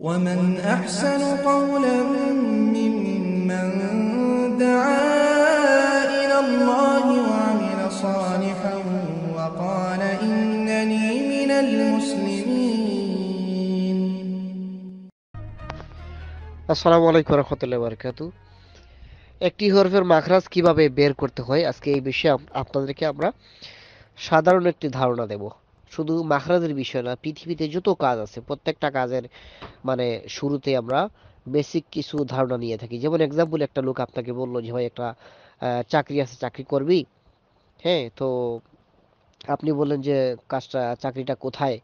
ومن أحسن قولا ممن دعا إلى الله وعمل صالحا وقال إنني من المسلمين السلام عليكم ورحمة الله وبركاته একটি হরফের মাখরাজ কিভাবে বের করতে হয় আজকে এই বিষয়ে আপনাদেরকে আমরা সাধারণ একটি ধারণা দেব শুধু মাখরাজের বিষয় না পৃথিবীতে যত কাজ আছে প্রত্যেকটা কাজের মানে শুরুতে আমরা বেসিক কিছু ধারণা নিয়ে থাকি যেমন এক্সাম্পল একটা লোক আপনাকে বললো যে ভাই একটা চাকরি আছে চাকরি করবি হ্যাঁ তো আপনি বললেন যে কাজটা চাকরিটা কোথায়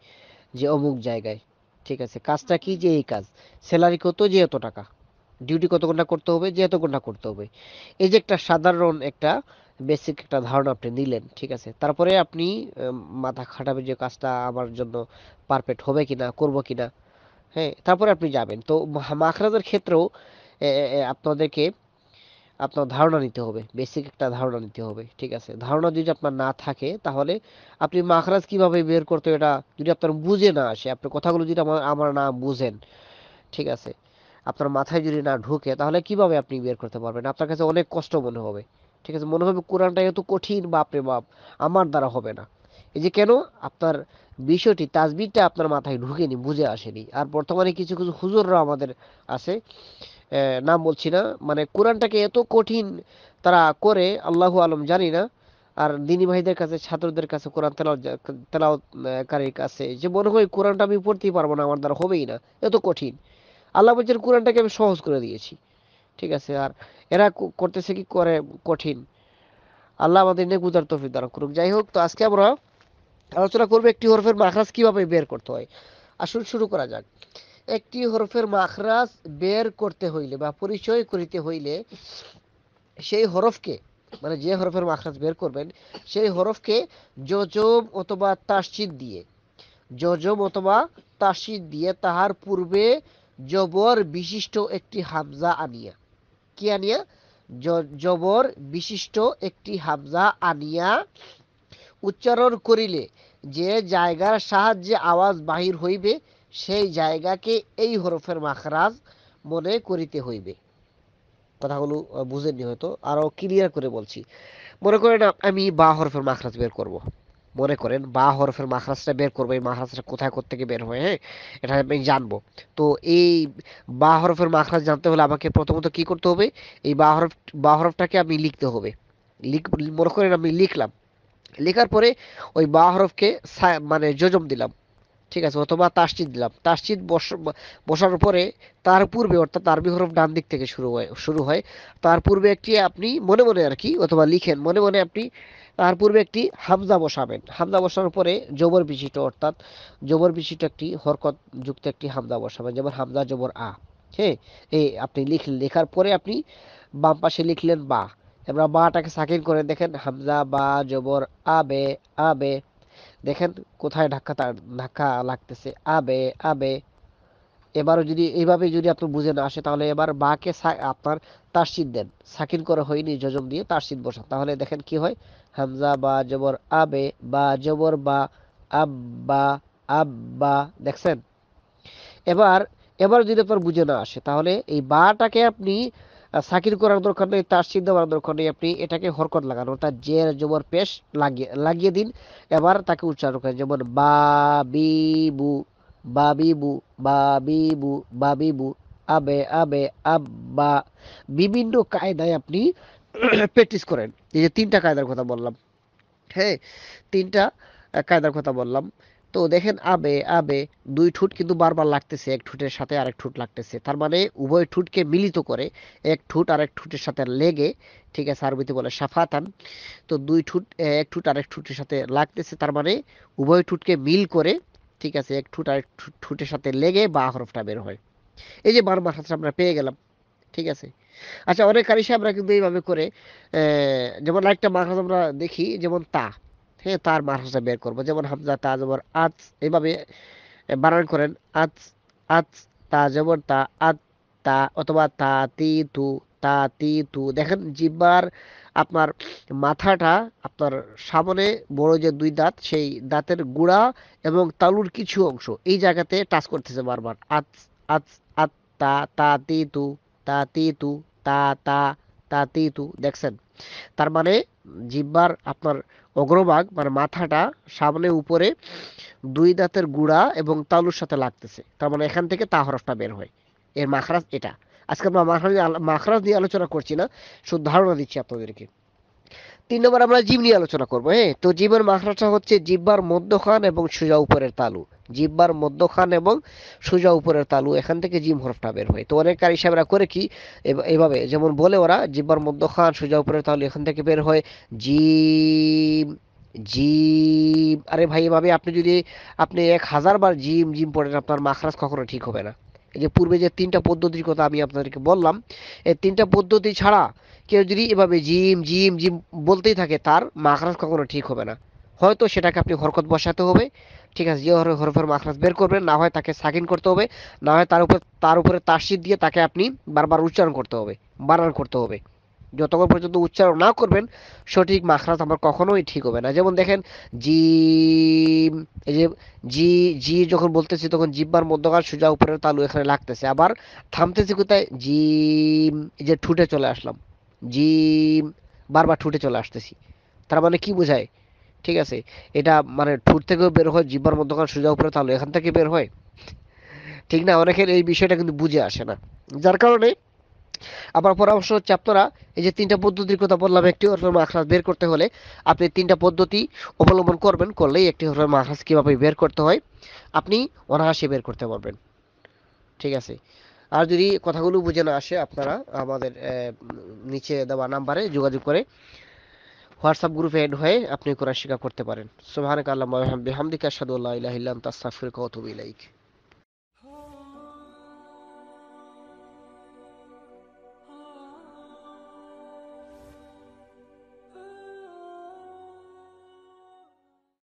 যে অমুক জায়গায় ঠিক আছে কাজটা কি যে এই কাজ স্যালারি কত যে এত টাকা ডিউটি কত ঘন্টা করতে হবে যে এত ঘন্টা করতে হবে এই যে একটা সাধারণ একটা বেসিক একটা ধারণা আপনি নিলেন ঠিক আছে তারপরে আপনি মাথা খাটাবেন যে কাজটা আমার জন্য পারফেক্ট হবে কিনা করব কিনা হ্যাঁ তারপরে আপনি যাবেন তো মাখরাজের ক্ষেত্রেও আপনাদেরকে আপনার ধারণা নিতে হবে বেসিক একটা ধারণা নিতে হবে ঠিক আছে ধারণা যদি আপনার না থাকে তাহলে আপনি মাখরাজ কিভাবে বের করতে এটা যদি আপনার বুঝে না আসে আপনার কথাগুলো যদি আমার আমার না বুঝেন ঠিক আছে আপনার মাথায় যদি না ঢুকে তাহলে কিভাবে আপনি বের করতে পারবেন আপনার কাছে অনেক কষ্ট মনে হবে ঠিক আছে মনে হবে কোরআনটা এত কঠিন বাপরে বাপ আমার দ্বারা হবে না এই যে কেন আপনার বিষয়টি তাজবিরটা আপনার মাথায় ঢুকেনি বুঝে আসেনি আর বর্তমানে কিছু কিছু হুজুররা আমাদের আছে নাম বলছি না মানে কোরআনটাকে এত কঠিন তারা করে আল্লাহু আলম জানি না আর দিনী ভাইদের কাছে ছাত্রদের কাছে কোরআন তেলাও তেলাওকারীর কাছে যে মনে হয় কোরআনটা আমি পড়তেই পারবো না আমার দ্বারা হবেই না এত কঠিন আল্লাহ বলছেন কোরআনটাকে আমি সহজ করে দিয়েছি ঠিক আছে আর এরা করতেছে কি করে কঠিন আল্লাহ আমাদের নিয়ে উদার তফিক দান করুক যাই হোক তো আজকে আমরা আলোচনা করবো একটি হরফের মাখরাজ কিভাবে বের করতে হয় আসুন শুরু করা যাক একটি হরফের মাখরাজ বের করতে হইলে বা পরিচয় করিতে হইলে সেই হরফকে মানে যে হরফের মাখরাজ বের করবেন সেই হরফকে জজম অথবা তাসিদ দিয়ে জজম অথবা তাসিদ দিয়ে তাহার পূর্বে জবর বিশিষ্ট একটি হামজা আনিয়া আনিয়া জবর বিশিষ্ট একটি হাবজা আনিয়া উচ্চারণ করিলে যে জায়গার সাহায্যে আওয়াজ বাহির হইবে সেই জায়গাকে এই হরফের মাখরাজ মনে করিতে হইবে কথাগুলো বুঝেননি হয়তো আরও ক্লিয়ার করে বলছি মনে করেন আমি বা হরফের মাখরাজ বের করবো মনে করেন বা হরফের মাখরাজটা বের করবো এই মাখরাজটা কোথায় থেকে বের হয় হ্যাঁ এটা আমি জানবো তো এই বা হরফের মাখরাজ জানতে হলে আমাকে প্রথমত কি করতে হবে এই বা হরফ বা হরফটাকে আমি লিখতে হবে লিখ মনে করেন আমি লিখলাম লেখার পরে ওই বা হরফকে মানে যজম দিলাম ঠিক আছে অথবা তাসচিদ দিলাম তাসচিদ বসানোর পরে তার পূর্বে অর্থাৎ আরবি হরফ ডান দিক থেকে শুরু হয় শুরু হয় তার পূর্বে একটি আপনি মনে মনে আর কি অথবা লিখেন মনে মনে আপনি তার পূর্বে একটি হামজা বসাবেন হামজা বসানোর পরে জবর বিশিষ্ট অর্থাৎ জবর বিশিষ্ট একটি হরকত যুক্ত একটি হামজা বসাবেন যেমন হামজা জবর আ হ্যাঁ এই আপনি লিখলেন লেখার পরে আপনি বাম পাশে লিখলেন বা এবার বাটাকে সাকিন করে দেখেন হামজা বা জবর আবে আবে দেখেন কোথায় ধাক্কা ধাক্কা লাগতেছে আবে আবে এবারও যদি এইভাবে যদি আপনি বুঝে না আসে তাহলে এবার বাকে আপনার তাসিদ দেন সাকিন করে হয়নি যজম দিয়ে তাসিদ বসান তাহলে দেখেন কি হয় হামজা বা জবর আবে বা জবর বা আব্বা আব্বা দেখছেন এবার এবার যদি আপনার বুঝে না আসে তাহলে এই বাটাকে আপনি সাকির করার দরকার নেই তার সিদ্ধ করার দরকার নেই আপনি এটাকে হরকত লাগান অর্থাৎ জের জবর পেশ লাগিয়ে লাগিয়ে দিন এবার তাকে উচ্চারণ করেন যেমন বা বি বু বাবিবু বাবিবু বাবিবু আবে আবে আব্বা বিভিন্ন কায়দায় আপনি প্র্যাকটিস করেন এই যে তিনটা কায়দার কথা বললাম হ্যাঁ তিনটা কায়দার কথা বললাম তো দেখেন আবে আবে দুই ঠুট কিন্তু বারবার লাগতেছে এক ঠুটের সাথে আরেক ঠুট লাগতেছে তার মানে উভয় ঠোঁটকে মিলিত করে এক ঠুট আরেক ঠুটের সাথে লেগে ঠিক আছে আরবিতে বলে সাফাতান তো দুই ঠুট এক ঠুট আরেক ঠুটের সাথে লাগতেছে তার মানে উভয় ঠোঁটকে মিল করে ঠিক আছে এক ঠুট আর ঠুটের সাথে লেগে বা হরফটা বের হয় এই যে বার বার আমরা পেয়ে গেলাম ঠিক আছে আচ্ছা অনেক কারি সাহেবরা কিন্তু এইভাবে করে যেমন একটা মারহাজ আমরা দেখি যেমন তা হ্যাঁ তার মারহাজটা বের করবো যেমন হামজা তা যেমন আজ এইভাবে বানান করেন আজ আজ তা যেমন তা আত তা অথবা তা তি তু তা তি তু দেখেন জিব্বার আপনার মাথাটা আপনার সামনে বড় যে দুই দাঁত সেই দাঁতের গোড়া এবং তালুর কিছু অংশ এই জায়গাতে টাচ করতেছে বারবার আজ আজ আজ তা তা তি তু তা তি তু তা তা তা তি তু দেখছেন তার মানে জিব্বার আপনার অগ্রভাগ মানে মাথাটা সামনে উপরে দুই দাঁতের গুড়া এবং তালুর সাথে লাগতেছে তার মানে এখান থেকে তা হরফটা বের হয় এর মাখরাজ এটা আজকে আমরা মাখরাজ মাখরাজ নিয়ে আলোচনা করছি না শুধু ধারণা দিচ্ছি আপনাদেরকে তিন নম্বর আমরা জীব নিয়ে আলোচনা করবো হ্যাঁ তো জিবের মাখরাটা হচ্ছে জিব্বার মধ্যখান এবং সোজা উপরের তালু জিব্বার মধ্যখান এবং সোজা উপরের তালু এখান থেকে জিম হরফটা বের হয় তো অনেক কারি সাহেবরা করে কি এভাবে যেমন বলে ওরা জিব্বার মধ্যখান সোজা উপরের তালু এখান থেকে বের হয় জিম জিম আরে ভাই এভাবে আপনি যদি আপনি এক হাজার বার জিম জিম পড়েন আপনার মাখরাজ কখনো ঠিক হবে না এই যে পূর্বে যে তিনটা পদ্ধতির কথা আমি আপনাদেরকে বললাম এই তিনটা পদ্ধতি ছাড়া কেউ যদি এভাবে জিম জিম জিম বলতেই থাকে তার মাখরাজ কখনো ঠিক হবে না হয়তো সেটাকে আপনি হরকত বসাতে হবে ঠিক আছে যে হরফের মাখরাজ বের করবেন না হয় তাকে সাকিন করতে হবে না হয় তার উপর তার উপরে তাসির দিয়ে তাকে আপনি বারবার উচ্চারণ করতে হবে বানান করতে হবে যতক্ষণ পর্যন্ত উচ্চারণ না করবেন সঠিক মাখরাজ আমার কখনোই ঠিক হবে না যেমন দেখেন জি এই যে জি জি যখন বলতেছি তখন জিব্বার মধ্যকার সোজা উপরের তালু এখানে লাগতেছে আবার থামতেছি কোথায় জি যে ঠুটে চলে আসলাম জি বারবার ঠুটে চলে আসতেছি তার মানে কি বোঝায় ঠিক আছে এটা মানে ঠুট থেকেও বের হয় জিব্বার মধ্যকার সোজা উপরে তালু এখান থেকে বের হয় ঠিক না অনেকের এই বিষয়টা কিন্তু বুঝে আসে না যার কারণে আবার পরামর্শ হচ্ছে আপনারা এই যে তিনটা পদ্ধতির কথা বললাম একটি হরফের মাখরাজ বের করতে হলে আপনি তিনটা পদ্ধতি অবলম্বন করবেন করলেই একটি হরফের মাখরাজ কীভাবে বের করতে হয় আপনি অনাহাসে বের করতে পারবেন ঠিক আছে আর যদি কথাগুলো বুঝে না আসে আপনারা আমাদের নিচে দেওয়া নাম্বারে যোগাযোগ করে হোয়াটসঅ্যাপ গ্রুপে অ্যাড হয়ে আপনি কোরআন শিক্ষা করতে পারেন সুবহানাকা আল্লাহুম্মা ওয়া বিহামদিকা আশহাদু আল্লা ইলাহা ইল্লা আনতা আস্তাগফিরুকা ওয়া আতুবু ইলাইক